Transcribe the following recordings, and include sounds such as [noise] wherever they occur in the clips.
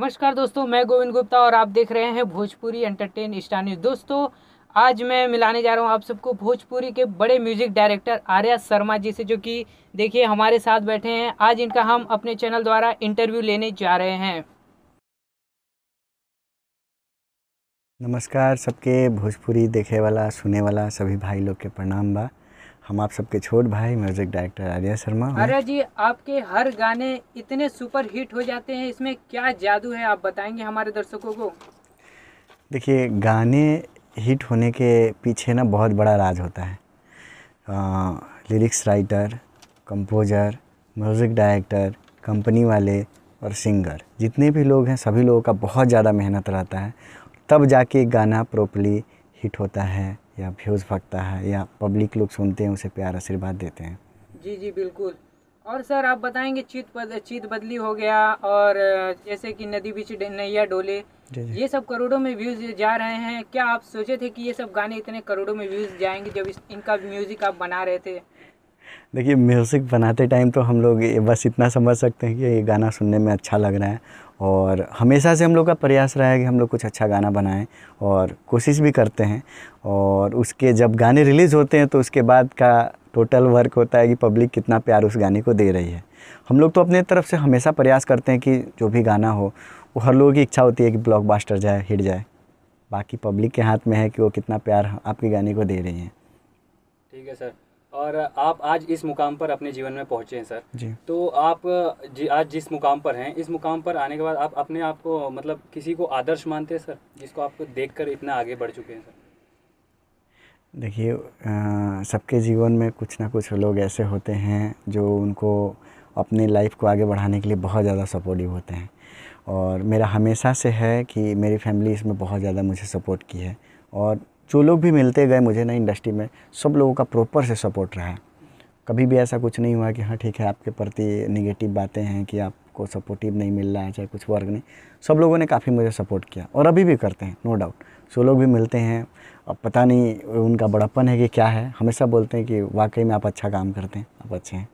नमस्कार दोस्तों मैं गोविंद गुप्ता और आप देख रहे हैं भोजपुरी एंटरटेन स्टार न्यूज दोस्तों आज मैं मिलाने जा रहा हूं आप सबको भोजपुरी के बड़े म्यूजिक डायरेक्टर आर्या शर्मा जी से जो कि देखिए हमारे साथ बैठे हैं आज इनका हम अपने चैनल द्वारा इंटरव्यू लेने जा रहे हैं नमस्कार सबके भोजपुरी देखे वाला सुने वाला सभी भाई लोग के प्रणाम बा हम आप सबके छोट भाई म्यूजिक डायरेक्टर आर्या शर्मा आर्या जी आपके हर गाने इतने सुपर हिट हो जाते हैं इसमें क्या जादू है आप बताएंगे हमारे दर्शकों को देखिए गाने हिट होने के पीछे ना बहुत बड़ा राज होता है आ, lyrics writer composer music director company वाले और सिंगर जितने भी लोग हैं सभी लोगों का बहुत ज़्यादा मेहनत रहता है तब जाके गाना प्रॉपरली हिट होता है या फ्यूज़ फटता है या पब्लिक लोग सुनते हैं उसे प्यार आशीर्वाद देते हैं जी जी बिल्कुल और सर आप बताएंगे चीत बद, चीत बदली हो गया और जैसे कि नदी बीच नैया डोले ये सब करोड़ों में व्यूज जा रहे हैं क्या आप सोचे थे कि ये सब गाने इतने करोड़ों में व्यूज जाएंगे जब इनका म्यूज़िक आप बना रहे थे देखिए म्यूज़िक बनाते टाइम तो हम लोग बस इतना समझ सकते हैं कि ये गाना सुनने में अच्छा लग रहा है और हमेशा से हम लोग का प्रयास रहा है कि हम लोग कुछ अच्छा गाना बनाएं और कोशिश भी करते हैं और उसके जब गाने रिलीज़ होते हैं तो उसके बाद का टोटल वर्क होता है कि पब्लिक कितना प्यार उस गाने को दे रही है हम लोग तो अपने तरफ से हमेशा प्रयास करते हैं कि जो भी गाना हो वो हर लोगों की इच्छा होती है कि ब्लॉकबस्टर जाए हिट जाए बाकी पब्लिक के हाथ में है कि वो कितना प्यार आपके गाने को दे रही हैं ठीक है सर और आप आज इस मुकाम पर अपने जीवन में पहुंचे हैं सर जी तो आप जी आज जिस मुकाम पर हैं इस मुकाम पर आने के बाद आप अपने आप को मतलब किसी को आदर्श मानते हैं सर जिसको आप कर इतना आगे बढ़ चुके हैं सर देखिए सबके जीवन में कुछ ना कुछ लोग ऐसे होते हैं जो उनको अपनी लाइफ को आगे बढ़ाने के लिए बहुत ज़्यादा सपोर्टिव होते हैं और मेरा हमेशा से है कि मेरी फैमिली इसमें बहुत ज़्यादा मुझे सपोर्ट की है और जो लोग भी मिलते गए मुझे ना इंडस्ट्री में सब लोगों का प्रॉपर से सपोर्ट रहा कभी भी ऐसा कुछ नहीं हुआ कि हाँ ठीक है आपके प्रति निगेटिव बातें हैं कि आपको सपोर्टिव नहीं मिल रहा है चाहे कुछ वर्ग नहीं सब लोगों ने काफ़ी मुझे सपोर्ट किया और अभी भी करते हैं नो डाउट सो लोग भी मिलते हैं अब पता नहीं उनका बड़प्पन है कि क्या है हमेशा बोलते हैं कि वाकई में आप अच्छा काम करते हैं आप अच्छे हैं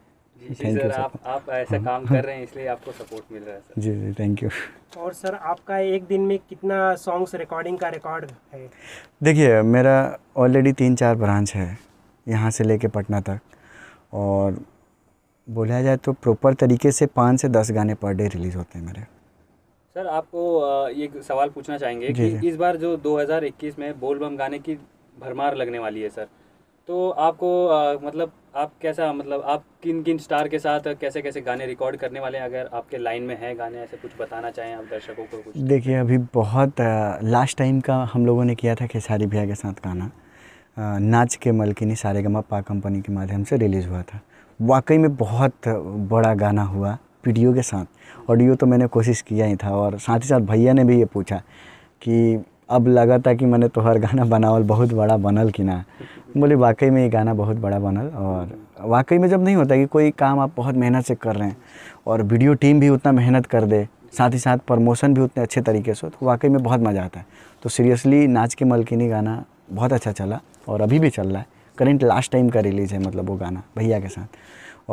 थैंक यू आप आप ऐसा हाँ, काम हाँ। कर रहे हैं इसलिए आपको सपोर्ट मिल रहा है जी जी थैंक यू और सर आपका एक दिन में कितना सॉन्ग्स रिकॉर्डिंग का रिकॉर्ड है देखिए मेरा ऑलरेडी तीन चार ब्रांच है यहाँ से लेके पटना तक और बोला जाए तो प्रॉपर तरीके से पाँच से दस गाने पर डे रिलीज़ होते हैं मेरे सर आपको ये सवाल पूछना चाहेंगे कि इस बार जो 2021 में बोलबम गाने की भरमार लगने वाली है सर तो आपको आ, मतलब आप कैसा मतलब आप किन किन स्टार के साथ कैसे कैसे गाने रिकॉर्ड करने वाले हैं अगर आपके लाइन में है गाने ऐसे कुछ बताना चाहें आप दर्शकों को कुछ देखिए अभी बहुत लास्ट टाइम का हम लोगों ने किया था खेसारी भैया के साथ गाना नाच के मलकिनी सारे पा कंपनी के माध्यम से रिलीज़ हुआ था वाकई में बहुत बड़ा गाना हुआ पीडियो के साथ ऑडियो तो मैंने कोशिश किया ही था और साथ ही साथ भैया ने भी ये पूछा कि अब लगा था कि मैंने तोहर गाना बनावल बहुत बड़ा बनल कि ना बोले वाकई में ये गाना बहुत बड़ा बनल और वाकई में जब नहीं होता कि कोई काम आप बहुत मेहनत से कर रहे हैं और वीडियो टीम भी उतना मेहनत कर दे साथ ही साथ प्रमोशन भी उतने अच्छे तरीके से हो तो वाकई में बहुत मज़ा आता है तो सीरियसली नाच के मलकिनी गाना बहुत अच्छा चला और अभी भी चल रहा है करेंट लास्ट टाइम का रिलीज़ है मतलब वो गाना भैया के साथ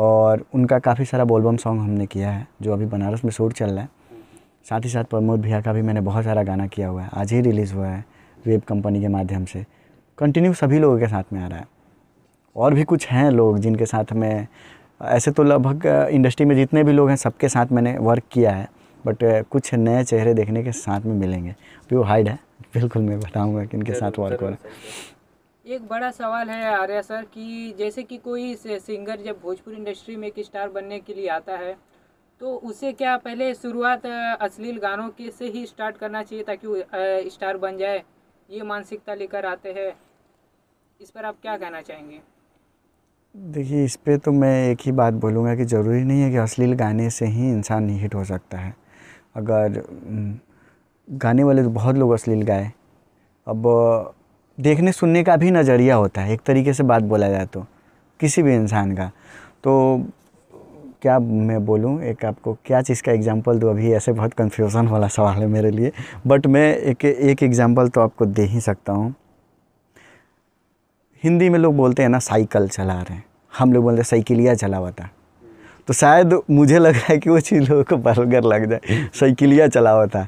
और उनका काफ़ी सारा बोलबम सॉन्ग हमने किया है जो अभी बनारस में शूट चल रहा है साथ ही साथ प्रमोद भैया का भी मैंने बहुत सारा गाना किया हुआ है आज ही रिलीज़ हुआ है वेब कंपनी के माध्यम से कंटिन्यू सभी लोगों के साथ में आ रहा है और भी कुछ हैं लोग जिनके साथ में ऐसे तो लगभग इंडस्ट्री में जितने भी लोग हैं सबके साथ मैंने वर्क किया है बट कुछ नए चेहरे देखने के साथ में मिलेंगे अभी वो हाइड है बिल्कुल मैं बताऊंगा कि इनके साथ वर्क हो रहा एक बड़ा सवाल है आर्या सर कि जैसे कि कोई सिंगर जब भोजपुर इंडस्ट्री में एक स्टार बनने के लिए आता है तो उसे क्या पहले शुरुआत अश्लील गानों के से ही स्टार्ट करना चाहिए ताकि स्टार बन जाए ये मानसिकता लेकर आते हैं इस पर आप क्या कहना चाहेंगे देखिए इस पर तो मैं एक ही बात बोलूँगा कि ज़रूरी नहीं है कि अश्लील गाने से ही इंसान हिट हो सकता है अगर हम्म, गाने वाले तो बहुत लोग अश्लील गाए अब देखने सुनने का भी नज़रिया होता है एक तरीके से बात बोला जाए तो किसी भी इंसान का तो क्या मैं बोलूँ एक आपको क्या चीज़ का एग्जांपल दो अभी ऐसे बहुत कन्फ्यूज़न वाला सवाल है मेरे लिए बट मैं एक एक एग्जांपल तो आपको दे ही सकता हूँ हिंदी में लोग बोलते हैं ना साइकिल चला रहे हैं हम लोग बोलते हैं साइकिलिया चला हुआ था तो शायद मुझे लग रहा है कि वो चीज़ लोगों को बलगर लग जाए साइकिलिया चला हुआ था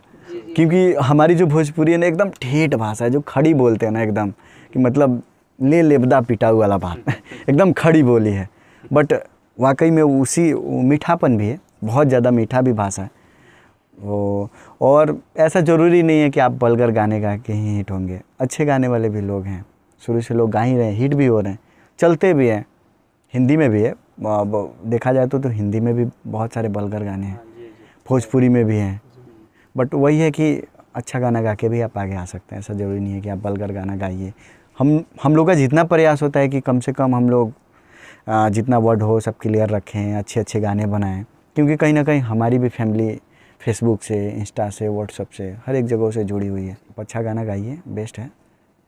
क्योंकि हमारी जो भोजपुरी है ना एकदम ठेठ भाषा है जो खड़ी बोलते हैं ना एकदम कि मतलब ले लेबदा पिटाऊ वाला बात [laughs] एकदम खड़ी बोली है बट वाकई में उसी मीठापन भी है बहुत ज़्यादा मीठा भी भाषा है वो और ऐसा ज़रूरी नहीं है कि आप बलगर गाने गा के ही हिट होंगे अच्छे गाने वाले भी लोग हैं शुरू से लोग गा ही रहे हैं हिट भी हो रहे हैं चलते भी हैं हिंदी में भी है देखा जाए तो तो हिंदी में भी बहुत सारे बलगर गाने हैं हाँ, भोजपुरी में भी हैं बट वही है कि अच्छा गाना गा के भी आप आगे आ सकते हैं ऐसा ज़रूरी नहीं है कि आप बलगर गाना गाइए हम हम लोग का जितना प्रयास होता है कि कम से कम हम लोग जितना वर्ड हो सब क्लियर रखें अच्छे अच्छे गाने बनाएं क्योंकि कहीं ना कहीं हमारी भी फैमिली फेसबुक से इंस्टा से व्हाट्सअप से हर एक जगह से जुड़ी हुई है अच्छा गाना गाइए बेस्ट है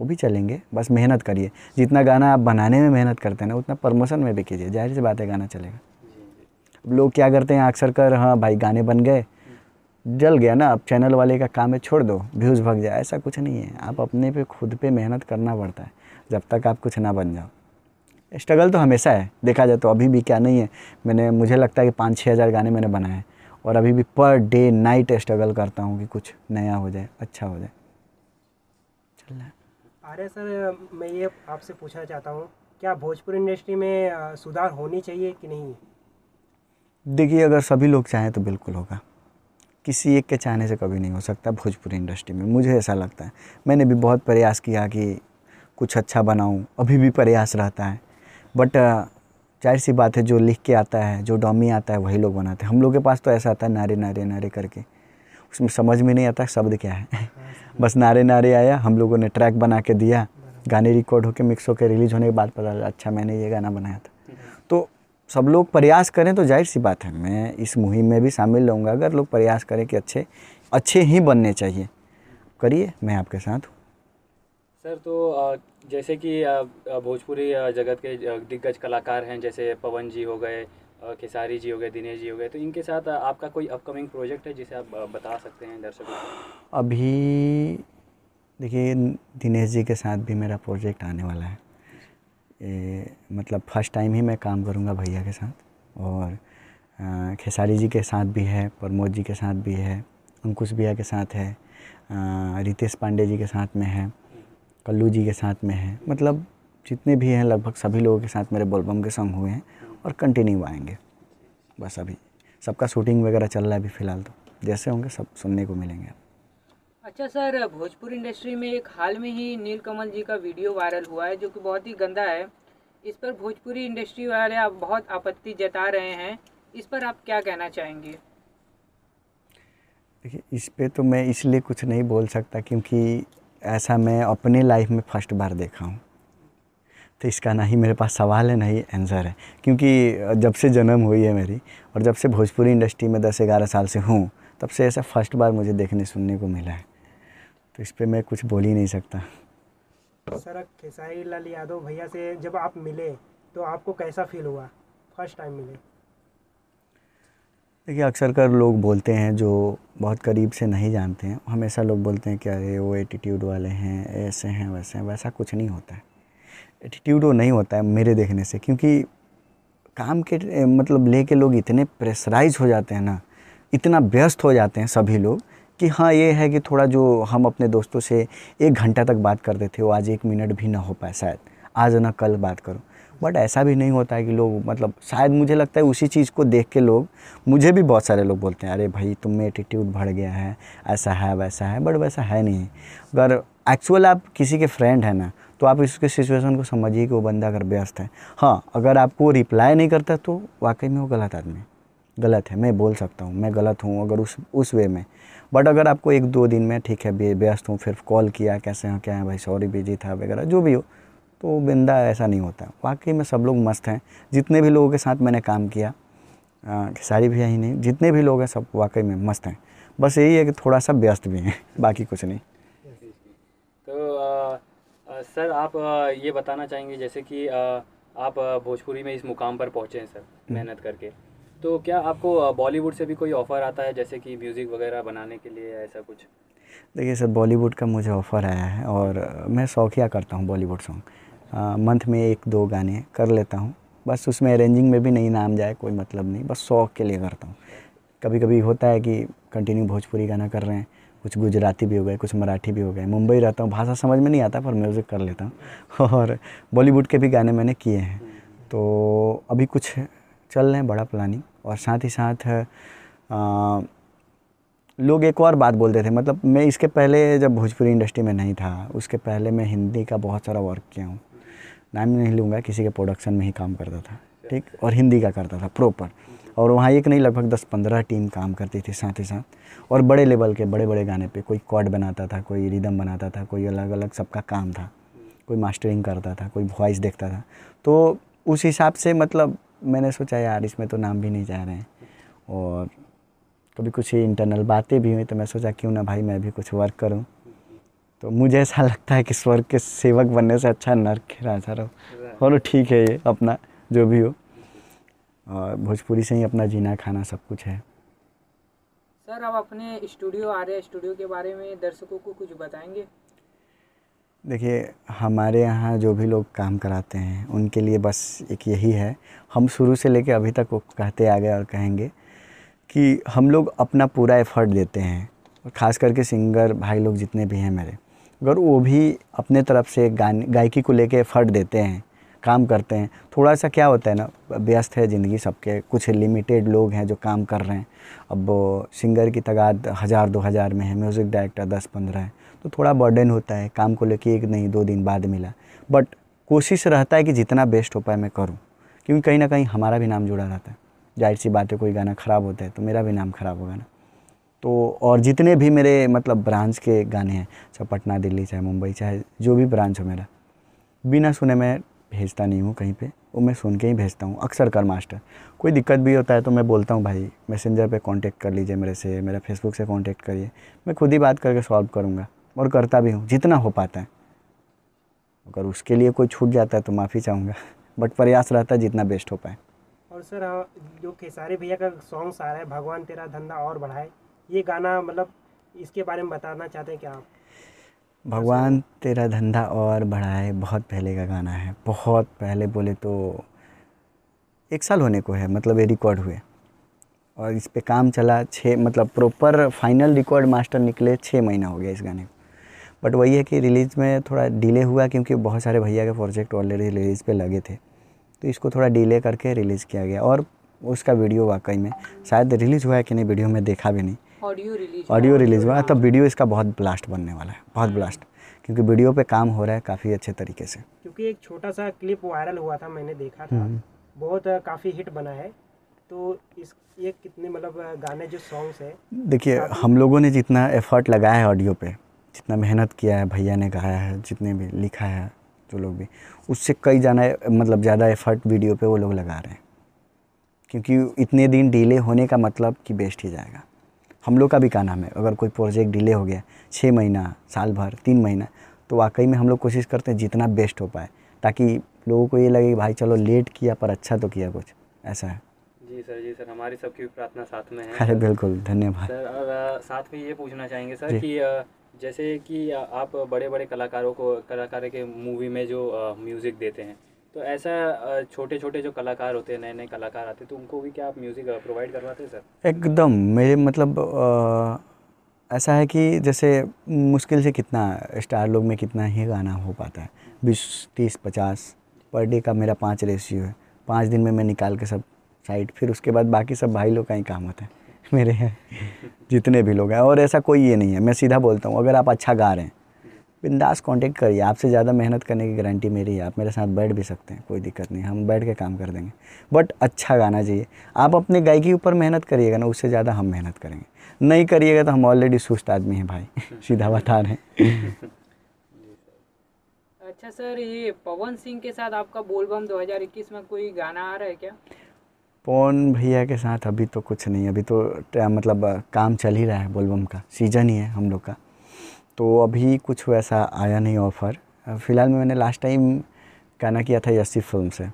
वो भी चलेंगे बस मेहनत करिए जितना गाना आप बनाने में मेहनत करते हैं ना उतना प्रमोशन में भी कीजिए जाहिर सी बात है गाना चलेगा अब लोग क्या करते हैं अक्सर कर हाँ भाई गाने बन गए जल गया ना अब चैनल वाले का काम है छोड़ दो व्यूज़ भग जाए ऐसा कुछ नहीं है आप अपने पे खुद पे मेहनत करना पड़ता है जब तक आप कुछ ना बन जाओ स्ट्रगल तो हमेशा है देखा जाए तो अभी भी क्या नहीं है मैंने मुझे लगता है कि पाँच छः हज़ार गाने मैंने बनाए और अभी भी पर डे नाइट स्ट्रगल करता हूँ कि कुछ नया हो जाए अच्छा हो जाए चल रहा है आर्य सर मैं ये आपसे पूछना चाहता हूँ क्या भोजपुर इंडस्ट्री में सुधार होनी चाहिए कि नहीं देखिए अगर सभी लोग चाहें तो बिल्कुल होगा किसी एक के चाहने से कभी नहीं हो सकता भोजपुरी इंडस्ट्री में मुझे ऐसा लगता है मैंने भी बहुत प्रयास किया कि कुछ अच्छा बनाऊं अभी भी प्रयास रहता है बट जाहिर सी बात है जो लिख के आता है जो डॉमी आता है वही लोग बनाते हैं हम लोग के पास तो ऐसा आता है नारे नारे नारे करके उसमें समझ में नहीं आता शब्द क्या है [laughs] बस नारे नारे आया हम लोगों ने ट्रैक बना के दिया गाने रिकॉर्ड होकर मिक्स होकर रिलीज होने के बाद पता चला अच्छा मैंने ये गाना बनाया था तो सब लोग प्रयास करें तो जाहिर सी बात है मैं इस मुहिम में भी शामिल रहूँगा अगर लोग प्रयास करें कि अच्छे अच्छे ही बनने चाहिए करिए मैं आपके साथ हूँ सर तो जैसे कि भोजपुरी जगत के दिग्गज कलाकार हैं जैसे पवन जी हो गए खेसारी जी हो गए दिनेश जी हो गए तो इनके साथ आपका कोई अपकमिंग प्रोजेक्ट है जिसे आप बता सकते हैं दर्शकों अभी देखिए दिनेश जी के साथ भी मेरा प्रोजेक्ट आने वाला है ए, मतलब फर्स्ट टाइम ही मैं काम करूँगा भैया के साथ और खेसारी जी के साथ भी है प्रमोद जी के साथ भी है अंकुश भैया के साथ है रितेश पांडे जी के साथ में है कल्लू जी के साथ में है मतलब जितने भी हैं लगभग सभी लोगों के साथ मेरे बोलबम के संग हुए हैं और कंटिन्यू आएंगे बस अभी सबका शूटिंग वगैरह चल रहा है अभी फ़िलहाल तो जैसे होंगे सब सुनने को मिलेंगे अच्छा सर भोजपुर इंडस्ट्री में एक हाल में ही नीलकमल जी का वीडियो वायरल हुआ है जो कि बहुत ही गंदा है इस पर भोजपुरी इंडस्ट्री वाले आप बहुत आपत्ति जता रहे हैं इस पर आप क्या कहना चाहेंगे देखिए इस पर तो मैं इसलिए कुछ नहीं बोल सकता क्योंकि ऐसा मैं अपने लाइफ में फर्स्ट बार देखा हूँ तो इसका ना ही मेरे पास सवाल है ना ही आंसर है क्योंकि जब से जन्म हुई है मेरी और जब से भोजपुरी इंडस्ट्री में दस ग्यारह साल से हूँ तब से ऐसा फर्स्ट बार मुझे देखने सुनने को मिला है तो इस पर मैं कुछ बोल ही नहीं सकता सर खेसारी लाल यादव भैया से जब आप मिले तो आपको कैसा फील हुआ फर्स्ट टाइम मिले देखिए अक्सर कर लोग बोलते हैं जो बहुत करीब से नहीं जानते हैं हमेशा लोग बोलते हैं कि अरे वो एटीट्यूड वाले हैं ऐसे हैं वैसे हैं वैसा कुछ नहीं होता है एटीट्यूड वो नहीं होता है मेरे देखने से क्योंकि काम के मतलब ले के लोग इतने प्रेशराइज हो जाते हैं ना इतना व्यस्त हो जाते हैं सभी लोग कि हाँ ये है कि थोड़ा जो हम अपने दोस्तों से एक घंटा तक बात करते थे वो आज एक मिनट भी ना हो पाए शायद आज ना कल बात करो बट ऐसा भी नहीं होता है कि लोग मतलब शायद मुझे लगता है उसी चीज़ को देख के लोग मुझे भी बहुत सारे लोग बोलते हैं अरे भाई तुम में एटीट्यूड बढ़ गया है ऐसा है वैसा है बट वैसा है नहीं अगर एक्चुअल आप किसी के फ्रेंड हैं ना तो आप इसके सिचुएशन को समझिए कि वो बंदा अगर व्यस्त है हाँ अगर आपको रिप्लाई नहीं करता तो वाकई में वो गलत आदमी है गलत है मैं बोल सकता हूँ मैं गलत हूँ अगर उस उस वे में बट अगर आपको एक दो दिन में ठीक है व्यस्त हूँ फिर कॉल किया कैसे हाँ क्या है भाई सॉरी बिजी था वगैरह जो भी हो तो बिंदा ऐसा नहीं होता वाकई में सब लोग मस्त हैं जितने भी लोगों के साथ मैंने काम किया सारी भैया ही नहीं जितने भी लोग हैं सब वाकई में मस्त हैं बस यही है कि थोड़ा सा व्यस्त भी हैं [laughs] बाकी कुछ नहीं तो आ, सर आप ये बताना चाहेंगे जैसे कि आप भोजपुरी में इस मुकाम पर पहुँचे हैं सर हम्म। मेहनत करके तो क्या आपको बॉलीवुड से भी कोई ऑफ़र आता है जैसे कि म्यूज़िक वगैरह बनाने के लिए ऐसा कुछ देखिए सर बॉलीवुड का मुझे ऑफ़र आया है और मैं शौकिया करता हूँ बॉलीवुड सॉन्ग मंथ में एक दो गाने कर लेता हूँ बस उसमें अरेंजिंग में भी नहीं नाम जाए कोई मतलब नहीं बस शौक के लिए करता हूँ कभी कभी होता है कि कंटिन्यू भोजपुरी गाना कर रहे हैं कुछ गुजराती भी हो गए कुछ मराठी भी हो गए मुंबई रहता हूँ भाषा समझ में नहीं आता पर म्यूज़िक कर लेता हूँ [laughs] और बॉलीवुड के भी गाने मैंने किए हैं तो अभी कुछ चल रहे हैं बड़ा प्लानिंग और साथ ही साथ आ, लोग एक और बात बोलते थे मतलब मैं इसके पहले जब भोजपुरी इंडस्ट्री में नहीं था उसके पहले मैं हिंदी का बहुत सारा वर्क किया हूँ नाम नहीं लूँगा किसी के प्रोडक्शन में ही काम करता था ठीक और हिंदी का करता था प्रॉपर और वहाँ एक नहीं लगभग दस पंद्रह टीम काम करती थी साथ ही साथ और बड़े लेवल के बड़े बड़े गाने पे कोई कॉर्ड बनाता था कोई रिदम बनाता था कोई अलग अलग सबका काम था कोई मास्टरिंग करता था कोई वॉइस देखता था तो उस हिसाब से मतलब मैंने सोचा यार इसमें तो नाम भी नहीं जा रहे हैं और कभी कुछ इंटरनल बातें भी हुई तो मैं सोचा क्यों ना भाई मैं भी कुछ वर्क करूँ तो मुझे ऐसा [laughs] लगता है कि स्वर्ग के सेवक बनने से अच्छा नर्क राजा रहो और ठीक है ये अपना जो भी हो और भोजपुरी से ही अपना जीना खाना सब कुछ है सर आप अपने स्टूडियो आ रहे स्टूडियो के बारे में दर्शकों को कुछ बताएंगे देखिए हमारे यहाँ जो भी लोग काम कराते हैं उनके लिए बस एक यही है हम शुरू से लेकर अभी तक वो कहते आ गए और कहेंगे कि हम लोग अपना पूरा एफर्ट देते हैं और ख़ास करके सिंगर भाई लोग जितने भी हैं मेरे अगर वो भी अपने तरफ से गाने गायकी को लेके एफर्ट देते हैं काम करते हैं थोड़ा सा क्या होता है ना व्यस्त है ज़िंदगी सबके कुछ लिमिटेड लोग हैं जो काम कर रहे हैं अब सिंगर की तगाद हज़ार दो हज़ार में है म्यूज़िक डायरेक्टर दस पंद्रह है तो थोड़ा बर्डन होता है काम को लेके एक नहीं दो दिन बाद मिला बट कोशिश रहता है कि जितना बेस्ट हो पाए मैं करूँ क्योंकि कहीं ना कहीं हमारा भी नाम जुड़ा रहता है जाहिर सी बात है कोई गाना ख़राब होता है तो मेरा भी नाम ख़राब होगा ना तो और जितने भी मेरे मतलब ब्रांच के गाने हैं चाहे पटना दिल्ली चाहे मुंबई चाहे जो भी ब्रांच हो मेरा बिना सुने मैं भेजता नहीं हूँ कहीं पे वो मैं सुन के ही भेजता हूँ अक्सर कर मास्टर कोई दिक्कत भी होता है तो मैं बोलता हूँ भाई मैसेंजर पे कांटेक्ट कर लीजिए मेरे से मेरा फेसबुक से कांटेक्ट करिए मैं खुद ही बात करके सॉल्व करूँगा और करता भी हूँ जितना हो पाता है अगर उसके लिए कोई छूट जाता है तो माफ़ी चाहूँगा बट प्रयास रहता है जितना बेस्ट हो पाए और सर जो खेसारी भैया का सॉन्ग्स आ रहा है भगवान तेरा धंधा और बढ़ाए ये गाना मतलब इसके बारे में बताना चाहते हैं क्या आप भगवान तेरा धंधा और बढ़ाए बहुत पहले का गाना है बहुत पहले बोले तो एक साल होने को है मतलब ये रिकॉर्ड हुए और इस पे काम चला छः मतलब प्रॉपर फाइनल रिकॉर्ड मास्टर निकले छः महीना हो गया इस गाने को बट वही है कि रिलीज़ में थोड़ा डिले हुआ क्योंकि बहुत सारे भैया के प्रोजेक्ट ऑलरेडी रिलीज़ पे लगे थे तो इसको थोड़ा डिले करके रिलीज़ किया गया और उसका वीडियो वाकई में शायद रिलीज़ हुआ है कि नहीं वीडियो में देखा भी नहीं ऑडियो रिलीज ऑडियो रिलीज हुआ है हाँ। तो वीडियो इसका बहुत ब्लास्ट बनने वाला है बहुत हाँ। ब्लास्ट क्योंकि वीडियो पे काम हो रहा है काफ़ी अच्छे तरीके से क्योंकि एक छोटा सा क्लिप वायरल हुआ था मैंने देखा था हम्म। बहुत काफ़ी हिट बना है तो इस ये कितने मतलब गाने जो सॉन्ग्स है देखिए हम लोगों ने जितना एफर्ट लगाया है ऑडियो पे जितना मेहनत किया है भैया ने गाया है जितने भी लिखा है जो लोग भी उससे कई जाना मतलब ज़्यादा एफर्ट वीडियो पे वो लोग लगा रहे हैं क्योंकि इतने दिन डिले होने का मतलब कि बेस्ट ही जाएगा हम लोग का भी क्या नाम है अगर कोई प्रोजेक्ट डिले हो गया छः महीना साल भर तीन महीना तो वाकई में हम लोग कोशिश करते हैं जितना बेस्ट हो पाए ताकि लोगों को ये लगे कि भाई चलो लेट किया पर अच्छा तो किया कुछ ऐसा है जी सर जी सर हमारी सबकी भी प्रार्थना साथ में है अरे बिल्कुल धन्यवाद सर और साथ में ये पूछना चाहेंगे सर कि जैसे कि आप बड़े बड़े कलाकारों को कलाकार के मूवी में जो म्यूज़िक देते हैं तो ऐसा छोटे छोटे जो कलाकार होते हैं नए नए कलाकार आते हैं तो उनको भी क्या आप म्यूज़िक प्रोवाइड करवाते हैं सर एकदम मेरे मतलब ऐसा है कि जैसे मुश्किल से कितना स्टार लोग में कितना ही गाना हो पाता है बीस तीस पचास पर डे का मेरा पाँच रेशियो है पाँच दिन में मैं निकाल के सब साइड फिर उसके बाद बाकी सब भाई लोग का ही काम होता है [laughs] मेरे हैं जितने भी लोग हैं और ऐसा कोई ये नहीं है मैं सीधा बोलता हूँ अगर आप अच्छा गा रहे हैं बिंदास कांटेक्ट करिए आपसे ज़्यादा मेहनत करने की गारंटी मेरी है आप मेरे साथ बैठ भी सकते हैं कोई दिक्कत नहीं हम बैठ के काम कर देंगे बट अच्छा गाना चाहिए आप अपने गायकी ऊपर मेहनत करिएगा ना उससे ज़्यादा हम मेहनत करेंगे नहीं करिएगा तो हम ऑलरेडी सुस्त आदमी हैं भाई [laughs] सीधा बता रहे हैं [laughs] अच्छा सर ये पवन सिंह के साथ आपका बोलबम 2021 में कोई गाना आ रहा है क्या पवन भैया के साथ अभी तो कुछ नहीं अभी तो मतलब काम चल ही रहा है बोलबम का सीजन ही है हम लोग का तो अभी कुछ वैसा आया नहीं ऑफ़र फ़िलहाल में मैंने लास्ट टाइम गाना किया था यस्सी फिल्म से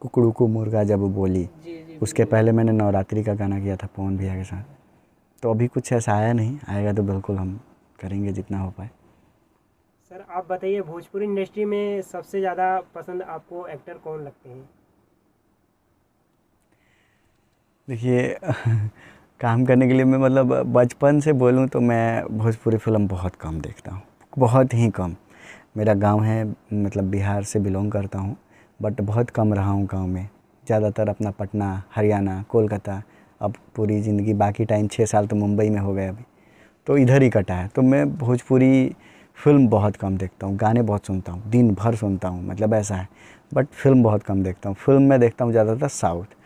कुकड़ू को मुर्गा जब बोली जी, जी, उसके पहले मैंने नवरात्रि का गाना किया था पवन भैया के साथ तो अभी कुछ ऐसा आया नहीं आएगा तो बिल्कुल हम करेंगे जितना हो पाए सर आप बताइए भोजपुरी इंडस्ट्री में सबसे ज़्यादा पसंद आपको एक्टर कौन लगते हैं देखिए [laughs] काम करने के लिए मैं मतलब बचपन से बोलूँ तो मैं भोजपुरी फिल्म बहुत कम देखता हूँ बहुत ही कम मेरा गांव है मतलब बिहार से बिलोंग करता हूँ बट बहुत कम रहा हूँ गांव में ज़्यादातर अपना पटना हरियाणा कोलकाता अब पूरी ज़िंदगी बाकी टाइम छः साल तो मुंबई में हो गए अभी तो इधर ही कटा है तो मैं भोजपुरी फिल्म बहुत कम देखता हूँ गाने बहुत सुनता हूँ दिन भर सुनता हूँ मतलब ऐसा है बट फिल्म बहुत कम देखता हूँ फिल्म में देखता हूँ ज़्यादातर साउथ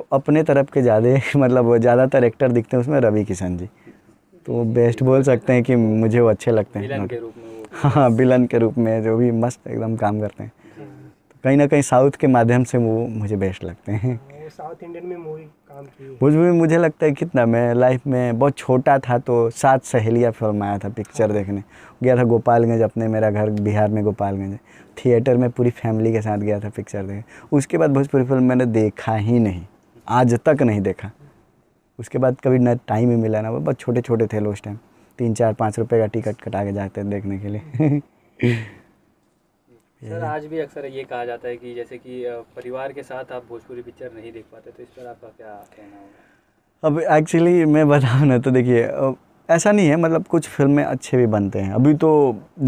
तो अपने तरफ के ज़्यादा [laughs] मतलब ज़्यादातर एक्टर दिखते हैं उसमें रवि किशन जी तो वो बेस्ट बोल सकते हैं कि मुझे वो अच्छे लगते हैं [laughs] हाँ विलन के रूप में जो भी मस्त एकदम काम करते हैं तो कहीं ना कहीं साउथ के माध्यम से वो मुझे बेस्ट लगते हैं [laughs] साउथ इंडियन में मूवी काम की मुझे लगता है कितना मैं लाइफ में बहुत छोटा था तो सात सहेलियाँ फिल्म आया था पिक्चर देखने गया था गोपालगंज अपने मेरा घर बिहार में गोपालगंज थिएटर में पूरी फैमिली के साथ गया था पिक्चर देखने उसके बाद भोजपुरी फिल्म मैंने देखा ही नहीं आज तक नहीं देखा उसके बाद कभी ना टाइम ही मिला ना बस छोटे छोटे थे उस टाइम तीन चार पाँच रुपये का टिकट कटा के जाते हैं देखने के लिए [laughs] सर आज भी अक्सर ये कहा जाता है कि जैसे कि परिवार के साथ आप भोजपुरी पिक्चर नहीं देख पाते तो इस पर आपका क्या कहना होगा अब एक्चुअली मैं बताऊँ ना तो देखिए ऐसा नहीं है मतलब कुछ फिल्में अच्छे भी बनते हैं अभी तो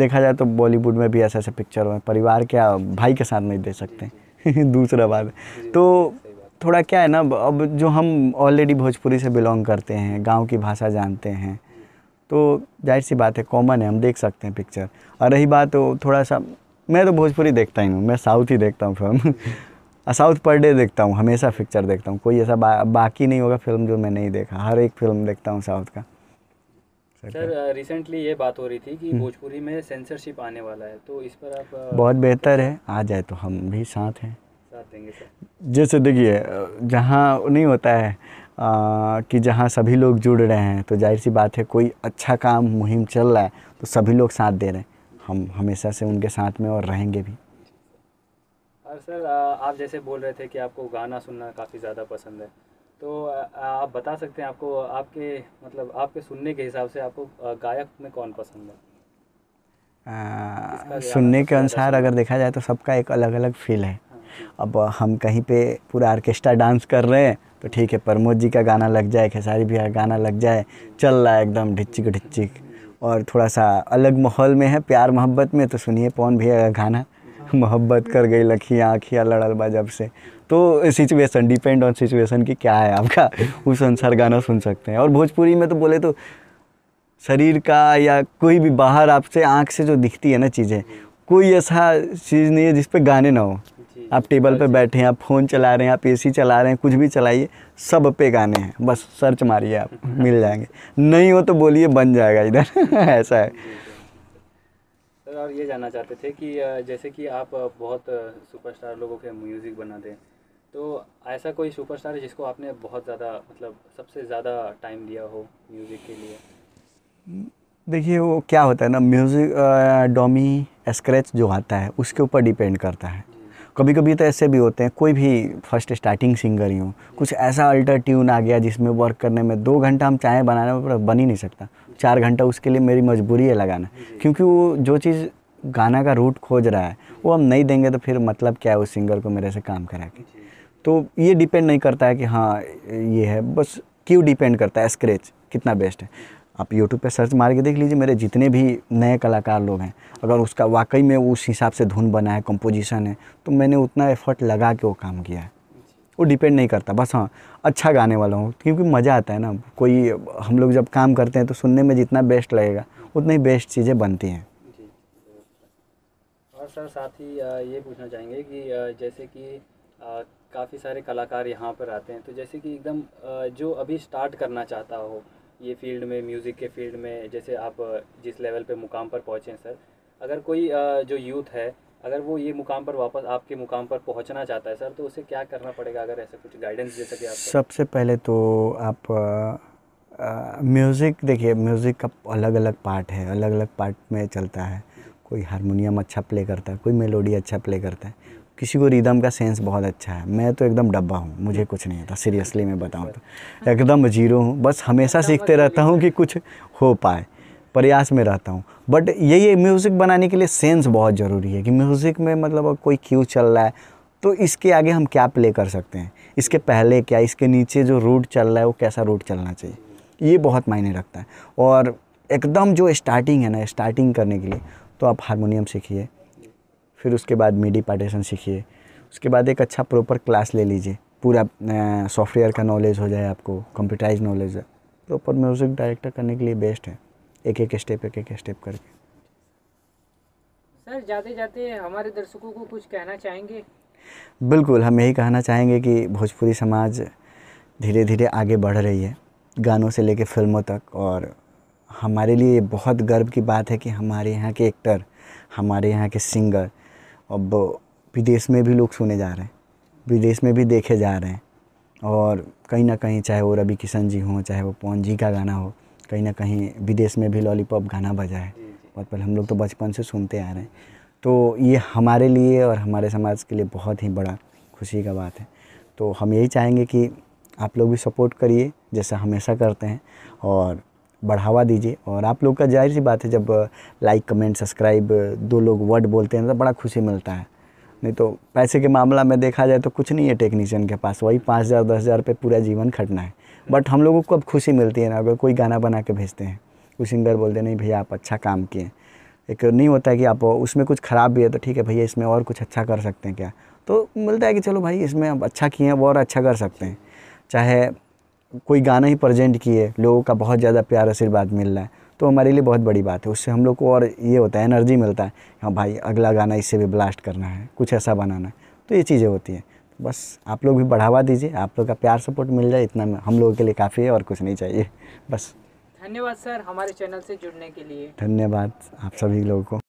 देखा जाए तो बॉलीवुड में भी ऐसे ऐसे पिक्चर हैं परिवार क्या भाई के साथ नहीं दे सकते [laughs] दूसरा बात तो थोड़ा क्या है ना अब जो हम ऑलरेडी भोजपुरी से बिलोंग करते हैं गांव की भाषा जानते हैं तो जाहिर सी बात है कॉमन है हम देख सकते हैं पिक्चर और रही बात थोड़ा सा मैं तो भोजपुरी देखता ही हूँ मैं साउथ ही देखता हूँ फिल्म साउथ [laughs] पर डे देखता हूँ हमेशा पिक्चर देखता हूँ कोई ऐसा बा, बाकी नहीं होगा फिल्म जो मैं नहीं देखा हर एक फिल्म देखता हूँ साउथ का सर रिसेंटली ये बात हो रही थी कि हम्म। भोजपुरी में सेंसरशिप आने वाला है तो इस पर आप बहुत बेहतर है आ जाए तो हम भी साथ हैं जैसे देखिए जहाँ नहीं होता है आ, कि जहाँ सभी लोग जुड़ रहे हैं तो जाहिर सी बात है कोई अच्छा काम मुहिम चल रहा है तो सभी लोग साथ दे रहे हैं हम हमेशा से उनके साथ में और रहेंगे भी और सर आप जैसे बोल रहे थे कि आपको गाना सुनना काफ़ी ज़्यादा पसंद है तो आप बता सकते हैं आपको आपके मतलब आपके सुनने के हिसाब से आपको गायक में कौन पसंद है आ, सुनने के अनुसार अगर देखा जाए तो सबका एक अलग अलग फील है अब हम कहीं पे पूरा आर्केस्ट्रा डांस कर रहे हैं तो ठीक है प्रमोद जी का गाना लग जाए खेसारी भैया का गाना लग जाए चल रहा है एकदम ढिचिक ढिचिक और थोड़ा सा अलग माहौल में है प्यार मोहब्बत में तो सुनिए पवन भैया का गाना मोहब्बत कर गई लखियाँ आँखियाँ लड़ल बा जब से तो सिचुएसन डिपेंड ऑन सिचुएसन कि क्या है आपका उस अनुसार गाना सुन सकते हैं और भोजपुरी में तो बोले तो शरीर का या कोई भी बाहर आपसे आँख से जो दिखती है ना चीज़ें कोई ऐसा चीज़ नहीं है जिस पर गाने ना हो आप टेबल पे बैठे हैं आप फ़ोन चला रहे हैं आप एसी चला रहे हैं कुछ भी चलाइए सब पे गाने हैं बस सर्च मारिए आप मिल जाएंगे नहीं हो तो बोलिए बन जाएगा इधर [laughs] ऐसा है सर और ये जानना चाहते थे कि जैसे कि आप बहुत सुपरस्टार लोगों के म्यूज़िक बनाते हैं तो ऐसा कोई सुपरस्टार है जिसको आपने बहुत ज़्यादा मतलब सबसे ज़्यादा टाइम दिया हो म्यूज़िक के लिए देखिए वो क्या होता है ना म्यूज़िक डोमी स्क्रैच जो आता है उसके ऊपर डिपेंड करता है कभी कभी तो ऐसे भी होते हैं कोई भी फर्स्ट स्टार्टिंग सिंगर ही हूँ कुछ ऐसा अल्टर ट्यून आ गया जिसमें वर्क करने में दो घंटा हम चाहें बनाने में बन ही नहीं सकता चार घंटा उसके लिए मेरी मजबूरी है लगाना क्योंकि वो जो चीज़ गाना का रूट खोज रहा है वो हम नहीं देंगे तो फिर मतलब क्या है उस सिंगर को मेरे से काम करा के तो ये डिपेंड नहीं करता है कि हाँ ये है बस क्यों डिपेंड करता है स्क्रेच कितना बेस्ट है आप यूट्यूब पे सर्च मार के देख लीजिए मेरे जितने भी नए कलाकार लोग हैं अगर उसका वाकई में उस हिसाब से धुन बना है कंपोजिशन है तो मैंने उतना एफर्ट लगा के वो काम किया है वो डिपेंड नहीं करता बस हाँ अच्छा गाने वाला हूँ क्योंकि मज़ा आता है ना कोई हम लोग जब काम करते हैं तो सुनने में जितना बेस्ट लगेगा उतनी ही बेस्ट चीज़ें बनती हैं और सर साथ ही ये पूछना चाहेंगे कि जैसे कि काफ़ी सारे कलाकार यहाँ पर आते हैं तो जैसे कि एकदम जो अभी स्टार्ट करना चाहता हो ये फील्ड में म्यूज़िक के फील्ड में जैसे आप जिस लेवल पे मुकाम पर पहुँचें सर अगर कोई जो यूथ है अगर वो ये मुकाम पर वापस आपके मुकाम पर पहुंचना चाहता है सर तो उसे क्या करना पड़ेगा अगर ऐसा कुछ गाइडेंस दे सके आप सबसे पहले तो आप म्यूज़िक देखिए म्यूज़िक का अलग अलग पार्ट है अलग अलग पार्ट में चलता है कोई हारमोनियम अच्छा प्ले करता है कोई मेलोडी अच्छा प्ले करता है किसी को रिदम का सेंस बहुत अच्छा है मैं तो एकदम डब्बा हूँ मुझे कुछ नहीं आता सीरियसली मैं बताऊँ तो एकदम जीरो हूँ बस हमेशा सीखते रहता हूँ कि कुछ हो पाए प्रयास में रहता हूँ बट यही ये म्यूज़िक बनाने के लिए सेंस बहुत ज़रूरी है कि म्यूज़िक में मतलब कोई क्यू चल रहा है तो इसके आगे हम क्या प्ले कर सकते हैं इसके पहले क्या इसके नीचे जो रूट चल रहा है वो कैसा रूट चलना चाहिए ये बहुत मायने रखता है और एकदम जो स्टार्टिंग है ना स्टार्टिंग करने के लिए तो आप हारमोनियम सीखिए फिर उसके बाद मीडी पार्टीशन सीखिए उसके बाद एक अच्छा प्रॉपर क्लास ले लीजिए पूरा सॉफ्टवेयर का नॉलेज हो जाए आपको computerize knowledge proper music director करने के लिए बेस्ट है एक एक स्टेप एक एक स्टेप करके सर जाते जाते हमारे दर्शकों को कुछ कहना चाहेंगे बिल्कुल हम यही कहना चाहेंगे कि भोजपुरी समाज धीरे धीरे आगे बढ़ रही है गानों से लेकर फिल्मों तक और हमारे लिए बहुत गर्व की बात है कि हमारे यहाँ के एक्टर हमारे यहाँ के सिंगर अब विदेश में भी लोग सुने जा रहे हैं विदेश में भी देखे जा रहे हैं और कहीं ना कहीं चाहे वो रवि किशन जी हों चाहे वो पवन जी का गाना हो कहीं ना कहीं विदेश में भी लॉलीपॉप गाना बजा है बहुत पहले हम लोग तो बचपन से सुनते आ रहे हैं तो ये हमारे लिए और हमारे समाज के लिए बहुत ही बड़ा खुशी का बात है तो हम यही चाहेंगे कि आप लोग भी सपोर्ट करिए जैसा हमेशा करते हैं और बढ़ावा दीजिए और आप लोग का जाहिर सी बात है जब लाइक कमेंट सब्सक्राइब दो लोग वर्ड बोलते हैं तो बड़ा खुशी मिलता है नहीं तो पैसे के मामला में देखा जाए तो कुछ नहीं है टेक्नीशियन के पास वही पाँच हज़ार दस हज़ार रुपये पूरा जीवन खटना है बट हम लोगों को अब खुशी मिलती है ना अगर कोई गाना बना के भेजते हैं कोई सिंगर बोलते हैं नहीं भैया आप अच्छा काम किए एक नहीं होता है कि आप उसमें कुछ ख़राब भी है तो ठीक है भैया इसमें और कुछ अच्छा कर सकते हैं क्या तो मिलता है कि चलो भाई इसमें आप अच्छा किए हैं और अच्छा कर सकते हैं चाहे कोई गाना ही प्रजेंट किए लोगों का बहुत ज़्यादा प्यार आशीर्वाद मिल रहा है तो हमारे लिए बहुत बड़ी बात है उससे हम लोग को और ये होता है एनर्जी मिलता है हाँ भाई अगला गाना इससे भी ब्लास्ट करना है कुछ ऐसा बनाना है तो ये चीज़ें होती हैं बस आप लोग भी बढ़ावा दीजिए आप लोग का प्यार सपोर्ट मिल जाए इतना हम लोगों के लिए काफ़ी है और कुछ नहीं चाहिए बस धन्यवाद सर हमारे चैनल से जुड़ने के लिए धन्यवाद आप सभी लोगों को